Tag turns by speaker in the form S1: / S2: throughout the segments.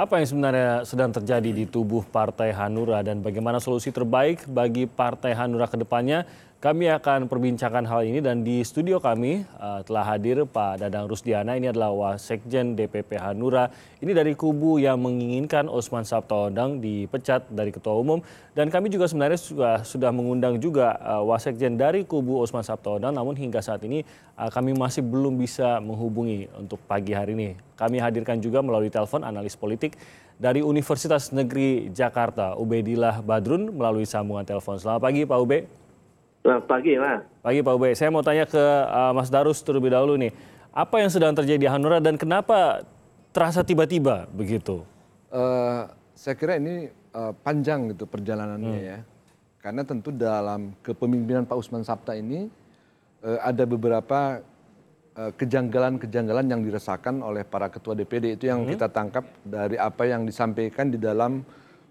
S1: Apa yang sebenarnya sedang terjadi di tubuh Partai Hanura dan bagaimana solusi terbaik bagi Partai Hanura ke depannya kami akan perbincangkan hal ini dan di studio kami uh, telah hadir Pak Dadang Rusdiana, ini adalah Wasekjen DPP Hanura. Ini dari kubu yang menginginkan Osman Sabtaodang dipecat dari Ketua Umum. Dan kami juga sebenarnya sudah, sudah mengundang juga uh, Wasekjen dari kubu Osman Sabtaodang, namun hingga saat ini uh, kami masih belum bisa menghubungi untuk pagi hari ini. Kami hadirkan juga melalui telepon analis politik dari Universitas Negeri Jakarta, Ubedillah Badrun melalui sambungan telepon. Selamat pagi Pak Ube.
S2: Selamat pagi, Mas.
S1: Pagi, Pak Ube. Saya mau tanya ke uh, Mas Darus terlebih dahulu nih. Apa yang sedang terjadi di Hanura dan kenapa terasa tiba-tiba begitu?
S3: Uh, saya kira ini uh, panjang gitu perjalanannya hmm. ya. Karena tentu dalam kepemimpinan Pak Usman Sabta ini uh, ada beberapa kejanggalan-kejanggalan yang dirasakan oleh para ketua DPD itu yang hmm. kita tangkap dari apa yang disampaikan di dalam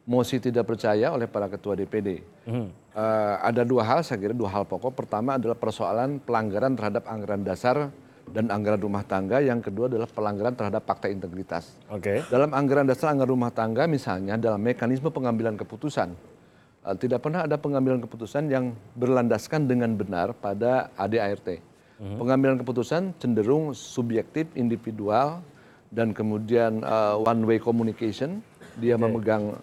S3: mosi tidak percaya oleh para ketua DPD. Hmm. Uh, ada dua hal, saya kira dua hal pokok. Pertama adalah persoalan pelanggaran terhadap anggaran dasar dan anggaran rumah tangga. Yang kedua adalah pelanggaran terhadap fakta integritas. Okay. Dalam anggaran dasar anggaran rumah tangga misalnya dalam mekanisme pengambilan keputusan. Uh, tidak pernah ada pengambilan keputusan yang berlandaskan dengan benar pada ADART. Hmm. Pengambilan keputusan cenderung subjektif, individual, dan kemudian uh, eh, one way communication. Dia okay. memegang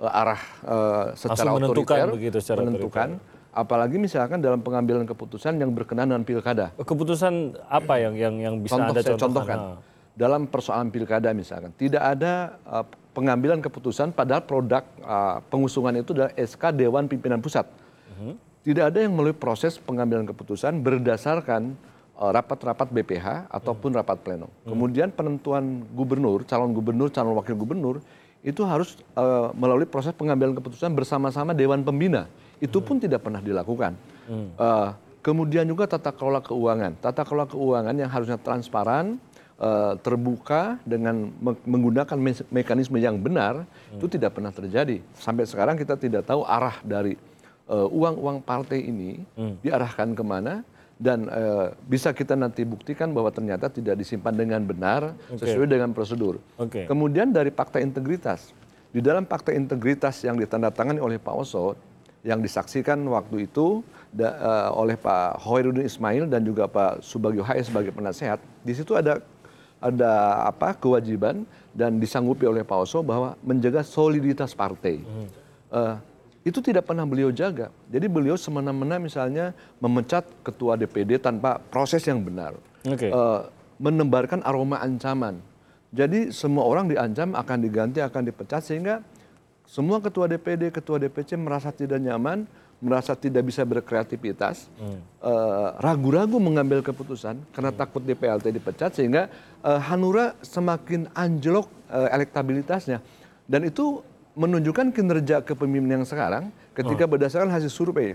S3: Eh, arah eh, secara otoriter begitu, secara menentukan apalagi misalkan dalam pengambilan keputusan yang berkenaan dengan pilkada keputusan apa yang yang yang bisa Contoh, anda saya contohkan ah. dalam persoalan pilkada misalkan tidak ada e, pengambilan keputusan padahal produk e, pengusungan itu adalah SK Dewan Pimpinan Pusat uh-huh. tidak ada yang melalui proses pengambilan keputusan berdasarkan rapat-rapat BPH ataupun mhm. rapat pleno. Mhm. Kemudian penentuan gubernur, calon gubernur, calon wakil gubernur itu harus eh, melalui proses pengambilan keputusan bersama sama dewan pembina. Itu pun tidak pernah dilakukan. Hmm. Eh, kemudian juga tata kelola keuangan. Tata kelola keuangan yang harusnya transparan, eh, terbuka dengan menggunakan mekanisme yang benar hmm. itu tidak pernah terjadi. Sampai sekarang kita tidak tahu arah dari uang-uang e, partai ini hmm. diarahkan kemana dan e, bisa kita nanti buktikan bahwa ternyata tidak disimpan dengan benar sesuai dengan prosedur. Kemudian dari fakta integritas, di dalam fakta integritas yang ditandatangani oleh Pak Oso yang disaksikan waktu itu da, e, oleh Pak Hoirudin Ismail dan juga Pak Subagio Hayes sebagai penasehat, di situ ada ada apa kewajiban dan disanggupi oleh Pak Oso bahwa menjaga soliditas partai. Hmm. E, itu tidak pernah beliau jaga. Jadi beliau semena-mena misalnya memecat ketua DPD tanpa proses yang benar, okay. E, eh, menembarkan aroma ancaman. Jadi semua orang diancam akan diganti, akan dipecat sehingga semua ketua DPD, ketua DPC merasa tidak nyaman, merasa tidak bisa berkreativitas, hmm. Eh, ragu-ragu hmm. e, mengambil keputusan karena hmm. takut DPLT dipecat sehingga e, Hanura semakin anjlok e, elektabilitasnya dan itu menunjukkan kinerja kepemimpinan yang sekarang ketika oh. berdasarkan hasil survei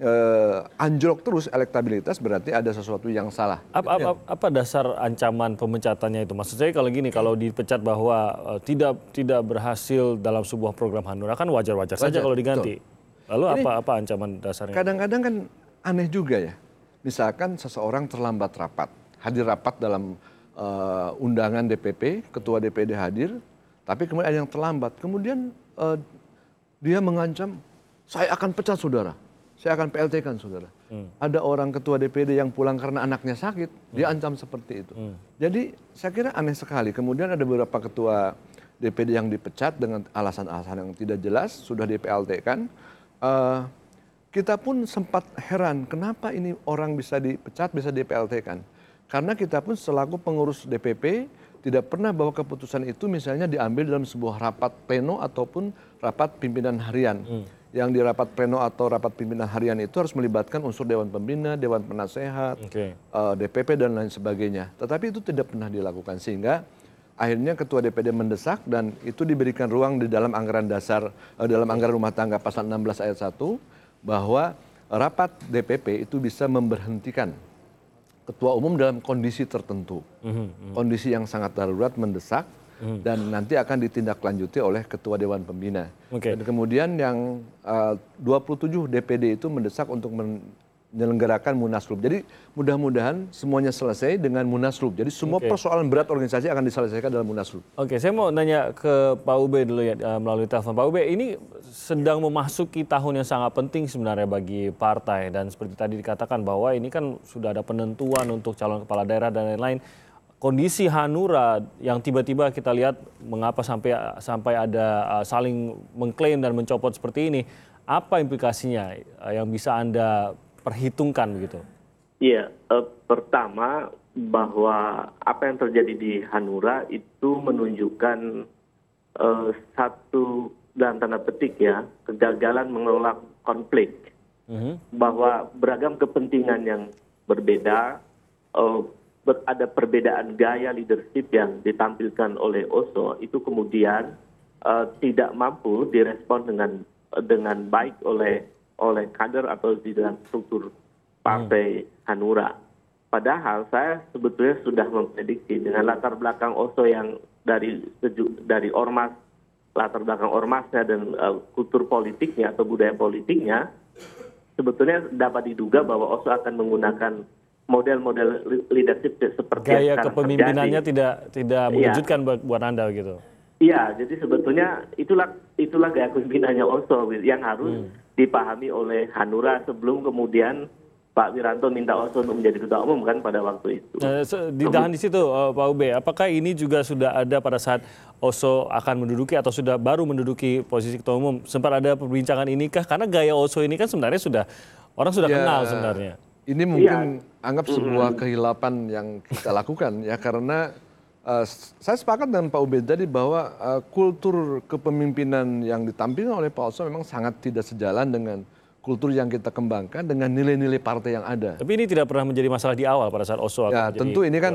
S3: eh, anjlok terus elektabilitas berarti ada sesuatu yang salah.
S1: Apa, apa, apa dasar ancaman pemecatannya itu? Maksud saya kalau gini, kalau dipecat bahwa eh, tidak tidak berhasil dalam sebuah program Hanura kan wajar-wajar saja kalau diganti. Lalu
S3: Ini- apa apa ancaman dasarnya? Kadang-kadang kan aneh juga ya. Misalkan seseorang terlambat rapat, hadir rapat dalam Uh, undangan DPP, ketua DPD hadir, tapi kemudian ada yang terlambat. Kemudian uh, dia mengancam, saya akan pecat saudara. Saya akan PLT-kan saudara. Hmm. Ada orang ketua DPD yang pulang karena anaknya sakit, hmm. dia ancam seperti itu. Hmm. Jadi saya kira aneh sekali. Kemudian ada beberapa ketua DPD yang dipecat dengan alasan-alasan yang tidak jelas, sudah di PLT-kan. Uh, eh, kita pun sempat heran kenapa ini orang bisa dipecat, bisa di PLT-kan. Karena kita pun selaku pengurus DPP tidak pernah bahwa keputusan itu misalnya diambil dalam sebuah rapat pleno ataupun rapat pimpinan harian. Hmm. Yang di rapat pleno atau rapat pimpinan harian itu harus melibatkan unsur dewan pembina, dewan penasehat, okay. uh, eh, DPP dan lain sebagainya. Tetapi itu tidak pernah dilakukan sehingga akhirnya ketua DPD mendesak dan itu diberikan ruang di dalam anggaran dasar uh, dalam anggaran rumah tangga pasal 16 ayat 1 bahwa rapat DPP itu bisa memberhentikan ketua umum dalam kondisi tertentu, mm-hmm. kondisi yang sangat darurat mendesak mm-hmm. dan nanti akan ditindaklanjuti oleh ketua dewan pembina. Okay. Dan kemudian yang uh, 27 DPD itu mendesak untuk men menyelenggarakan munaslub. Jadi mudah-mudahan semuanya selesai dengan munaslub. Jadi semua okay. persoalan berat organisasi akan diselesaikan dalam munaslub.
S1: Oke, okay, saya mau nanya ke Pak Ube dulu ya eh, melalui telepon. Pak Ube, ini sedang memasuki tahun yang sangat penting sebenarnya bagi partai dan seperti tadi dikatakan bahwa ini kan sudah ada penentuan untuk calon kepala daerah dan lain-lain. Kondisi Hanura yang tiba-tiba kita lihat mengapa sampai sampai ada eh, saling mengklaim dan mencopot seperti ini, apa implikasinya eh, yang bisa Anda perhitungkan begitu?
S2: Iya, eh, pertama bahwa apa yang terjadi di Hanura itu menunjukkan eh, satu dalam tanda petik ya kegagalan mengelola konflik mm-hmm. bahwa beragam kepentingan yang berbeda eh, ber- ada perbedaan gaya leadership yang ditampilkan oleh Oso itu kemudian tidak mampu direspon dengan dengan baik oleh oleh kader atau di dalam struktur partai hmm. Hanura. Padahal saya sebetulnya sudah memprediksi dengan latar belakang Oso yang dari dari ormas latar belakang ormasnya dan uh, kultur politiknya atau budaya politiknya sebetulnya dapat diduga bahwa Oso akan menggunakan model-model leadership seperti gaya kepemimpinannya
S1: terjadi. tidak tidak iya. mengejutkan ya. buat Anda gitu.
S2: Iya, jadi sebetulnya itulah itulah gaya kepemimpinannya Oso yang harus hmm. dipahami oleh Hanura sebelum kemudian Pak Wiranto minta Oso untuk menjadi ketua umum kan pada waktu itu.
S1: Nah, ditahan di situ uh, Pak Ube. Apakah ini juga sudah ada pada saat Oso akan menduduki atau sudah baru menduduki posisi ketua umum? Sempat ada perbincangan inikah? Karena gaya
S3: Oso ini kan sebenarnya sudah orang sudah ya, kenal sebenarnya. Ini iya. mungkin ya. anggap sebuah kehilapan yang kita lakukan ya karena Eh, saya sepakat dengan Pak Ubed tadi bahwa uh, kultur kepemimpinan yang ditampilkan oleh Pak Oso memang sangat tidak sejalan dengan kultur yang kita kembangkan dengan nilai-nilai partai yang ada.
S1: Tapi ini tidak pernah menjadi masalah di awal pada saat
S3: Oso. Ya, menjadi... tentu ini kan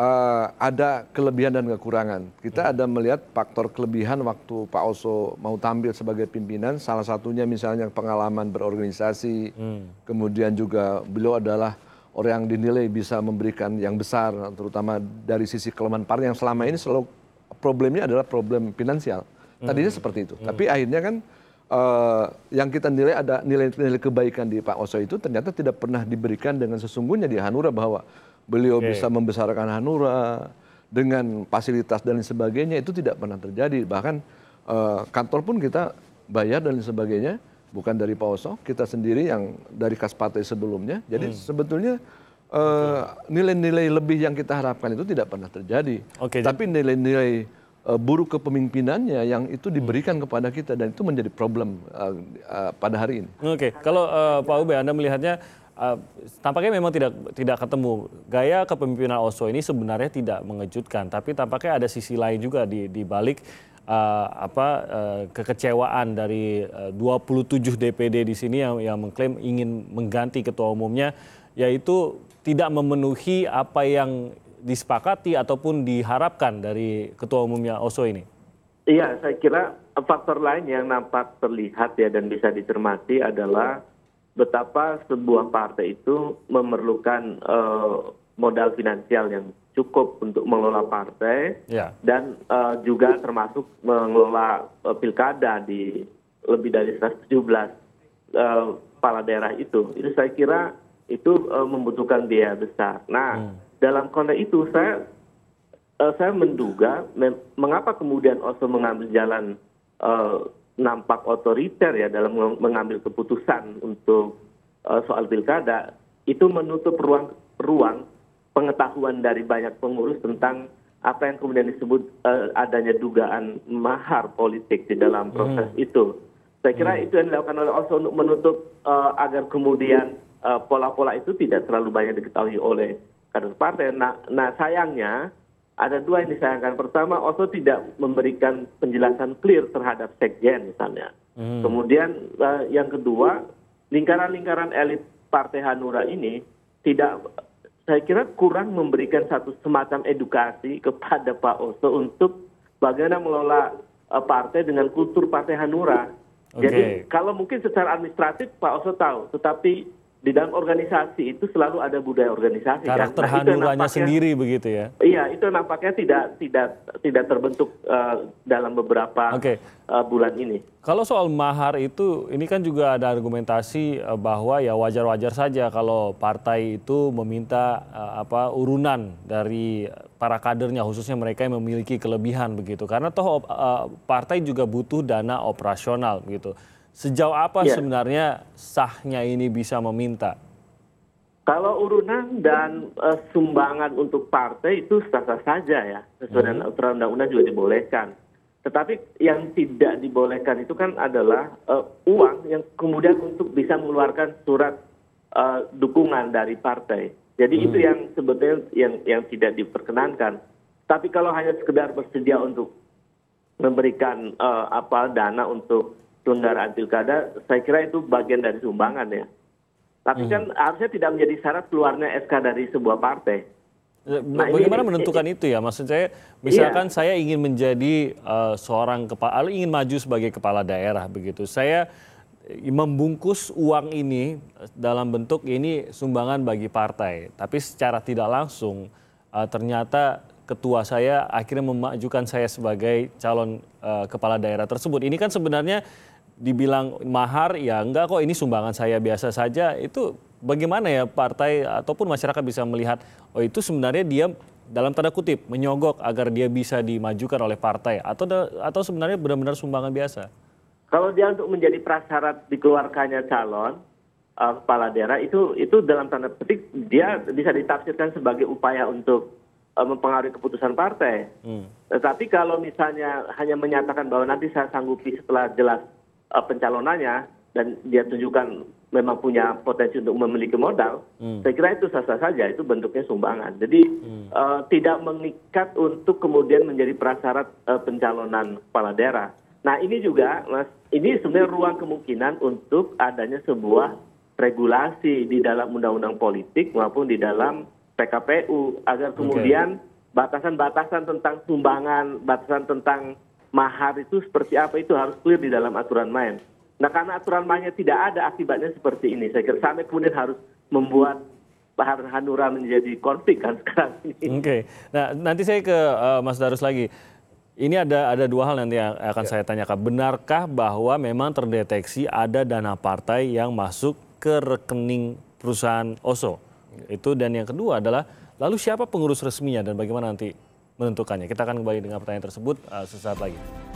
S3: uh, ada kelebihan dan kekurangan. Kita hmm. ada melihat faktor kelebihan waktu Pak Oso mau tampil sebagai pimpinan, salah satunya misalnya pengalaman berorganisasi, hmm. kemudian juga beliau adalah orang yang dinilai bisa memberikan yang besar, terutama dari sisi kelemahan partai yang selama ini selalu problemnya adalah problem finansial. Tadinya hmm. seperti itu, hmm. tapi akhirnya kan uh, yang kita nilai ada nilai-nilai kebaikan di Pak Oso itu ternyata tidak pernah diberikan dengan sesungguhnya di Hanura bahwa beliau okay. bisa membesarkan Hanura dengan fasilitas dan lain sebagainya itu tidak pernah terjadi bahkan uh, kantor pun kita bayar dan lain sebagainya bukan dari Pak Oso, kita sendiri yang dari kas partai sebelumnya. Jadi hmm. sebetulnya eh, nilai-nilai uh, lebih yang kita harapkan itu tidak pernah terjadi. Okay, Tapi nilai-nilai uh, buruk kepemimpinannya yang itu hmm. diberikan hmm. kepada kita dan itu menjadi problem uh, uh, pada hari ini.
S1: Oke, okay. kalau uh, Pak Ube Anda melihatnya uh, tampaknya memang tidak tidak ketemu gaya kepemimpinan Oso ini sebenarnya tidak mengejutkan, tapi tampaknya ada sisi lain juga di di balik uh, apa uh, kekecewaan dari uh, 27 DPD di sini yang yang mengklaim ingin mengganti ketua umumnya yaitu tidak memenuhi apa yang disepakati ataupun diharapkan dari ketua umumnya Oso ini.
S2: Iya, saya kira faktor lain yang nampak terlihat ya dan bisa dicermati adalah betapa sebuah partai itu memerlukan uh, modal finansial yang cukup untuk mengelola partai yeah. dan uh, juga termasuk mengelola uh, pilkada di lebih dari 117 uh, eh, kepala daerah itu. Itu saya kira itu uh, membutuhkan biaya besar. Nah, hmm. dalam konteks itu saya uh, saya menduga mengapa kemudian Oso mengambil jalan uh, nampak otoriter ya dalam mengambil keputusan untuk uh, soal pilkada itu menutup ruang ruang pengetahuan dari banyak pengurus tentang apa yang kemudian disebut uh, adanya dugaan mahar politik di dalam hmm. proses hmm. itu. Saya kira hmm. itu yang dilakukan oleh Oso untuk menutup uh, agar kemudian eh, pola-pola uh, itu tidak terlalu banyak diketahui oleh kader partai. Nah, nah sayangnya ada dua yang disayangkan. Pertama, Oso tidak memberikan penjelasan clear terhadap sekjen misalnya. Hmm. Kemudian uh, yang kedua, lingkaran-lingkaran elit partai Hanura ini tidak saya kira kurang memberikan satu semacam edukasi kepada Pak Oso untuk bagaimana mengelola eh, partai dengan kultur partai Hanura. Okay. Jadi kalau mungkin secara administratif Pak Oso tahu, tetapi di dalam organisasi itu selalu ada budaya organisasi kan? karakter kan? nah, hanuranya sendiri begitu ya iya itu nampaknya tidak tidak tidak terbentuk uh, dalam beberapa okay. uh, eh, bulan ini
S1: kalau soal mahar itu ini kan juga ada argumentasi uh, bahwa ya wajar-wajar saja kalau partai itu meminta uh, apa urunan dari para kadernya khususnya mereka yang memiliki kelebihan begitu karena toh uh, partai juga butuh dana operasional begitu Sejauh apa ya. sebenarnya sahnya ini bisa meminta?
S2: Kalau urunan dan uh, sumbangan untuk partai itu sah-sah saja ya. Sesuai dengan hmm. aturan undang-undang juga dibolehkan. Tetapi yang tidak dibolehkan itu kan adalah uh, uang yang kemudian untuk bisa mengeluarkan surat uh, dukungan dari partai. Jadi hmm. itu yang sebetulnya yang yang tidak diperkenankan. Tapi kalau hanya sekedar bersedia untuk memberikan uh, apa dana untuk penyelenggaraan pilkada saya kira itu bagian dari sumbangan ya tapi hmm. kan hmm. harusnya tidak menjadi syarat keluarnya SK dari sebuah partai
S1: eh, Nah, Bagaimana ini, menentukan ini, itu ya? Maksud saya, misalkan iya. saya ingin menjadi uh, seorang kepala, eh, ingin maju sebagai kepala daerah begitu. Saya membungkus uang ini dalam bentuk ini sumbangan bagi partai, tapi secara tidak langsung uh, ternyata ketua saya akhirnya memajukan saya sebagai calon uh, kepala daerah tersebut. Ini kan sebenarnya dibilang mahar ya enggak kok ini sumbangan saya biasa saja itu bagaimana ya partai ataupun masyarakat bisa melihat oh itu sebenarnya dia dalam tanda kutip menyogok agar dia bisa dimajukan oleh partai atau atau sebenarnya benar-benar sumbangan biasa
S2: kalau dia untuk menjadi prasyarat dikeluarkannya calon uh, kepala daerah itu itu dalam tanda petik dia bisa ditafsirkan sebagai upaya untuk eh, mempengaruhi keputusan partai. Hmm. Tetapi kalau misalnya hanya menyatakan bahwa nanti saya sanggupi setelah jelas Eh, pencalonannya dan dia tunjukkan memang punya potensi untuk memiliki modal, hmm. saya kira itu sah-sah saja, itu bentuknya sumbangan. Jadi hmm. uh, tidak mengikat untuk kemudian menjadi prasyarat uh, eh, pencalonan kepala daerah. Nah ini juga, mas, ini sebenarnya ruang kemungkinan untuk adanya sebuah regulasi di dalam undang-undang politik maupun di dalam PKPU agar kemudian batasan-batasan okay. tentang sumbangan, batasan tentang mahar itu seperti apa itu harus clear di dalam aturan main. Nah karena aturan mainnya tidak ada akibatnya seperti ini. Saya kira sampai kemudian harus membuat Bahar Hanura menjadi konflik kan sekarang ini.
S1: Oke, okay. nah nanti saya ke uh, Mas Darus lagi. Ini ada ada dua hal nanti yang akan ya. saya tanyakan. Benarkah bahwa memang terdeteksi ada dana partai yang masuk ke rekening perusahaan Oso? Ya. Itu dan yang kedua adalah lalu siapa pengurus resminya dan bagaimana nanti menentukannya. Kita akan kembali dengan pertanyaan tersebut uh, sesaat lagi.